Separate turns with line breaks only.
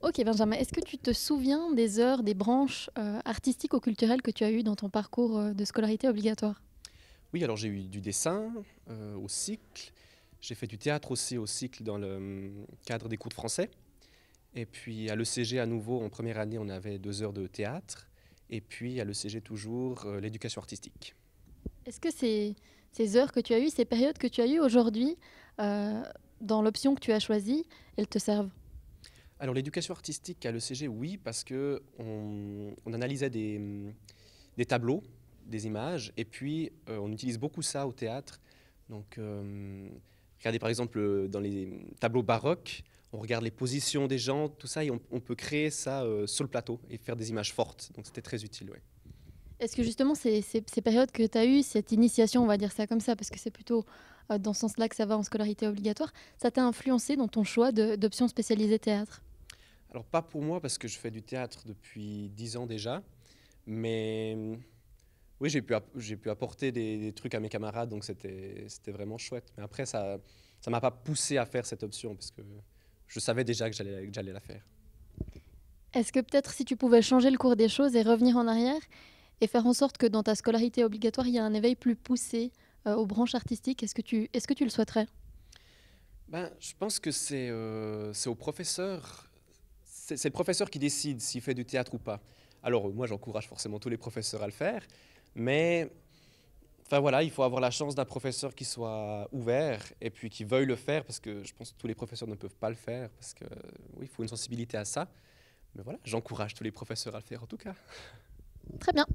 Ok Benjamin, est-ce que tu te souviens des heures, des branches euh, artistiques ou culturelles que tu as eues dans ton parcours euh, de scolarité obligatoire
Oui, alors j'ai eu du dessin euh, au cycle, j'ai fait du théâtre aussi au cycle dans le hum, cadre des cours de français. Et puis à l'ECG à nouveau, en première année, on avait deux heures de théâtre. Et puis à l'ECG toujours, l'éducation artistique.
Est-ce que ces, heures que tu as eues, ces périodes que tu as eues aujourd'hui, dans l'option que tu as choisie, elles te servent
alors l'éducation artistique à l'ECG, oui, parce que on, analysait des, tableaux, des images, et puis euh, on utilise beaucoup ça au théâtre. Donc euh, regardez par exemple euh, dans les tableaux baroques, on regarde les positions des gens, tout ça, et on, peut créer ça sur le plateau et faire des images fortes. Donc c'était très utile, oui.
Est-ce que justement ces, périodes que tu as eues, cette initiation, on va dire ça comme ça, parce que c'est plutôt dans ce sens-là que ça va en scolarité obligatoire, ça t'a influencé dans ton choix d'options spécialisées théâtre
alors pas pour moi parce que je fais du théâtre depuis dix ans déjà, mais oui j'ai pu, j'ai pu apporter des, trucs à mes camarades, donc c'était, c'était vraiment chouette. Mais après ça ne m'a pas poussé à faire cette option parce que je savais déjà que j'allais, j'allais la faire.
Est-ce que peut-être si tu pouvais changer le cours des choses et revenir en arrière et faire en sorte que dans ta scolarité obligatoire, il y a un éveil plus poussé euh, aux branches artistiques, est-ce que, tu, est-ce que tu le souhaiterais
ben, Je pense que c'est, euh, c'est aux professeurs c'est le professeur qui décide s'il fait du théâtre ou pas. Alors moi, j'encourage forcément tous les professeurs à le faire, mais enfin voilà, il faut avoir la chance d'un professeur qui soit ouvert et puis qui veuille le faire, parce que je pense que tous les professeurs ne peuvent pas le faire, parce que oui, il faut une sensibilité à ça. Mais voilà, j'encourage tous les professeurs à le faire en tout cas.
Très bien.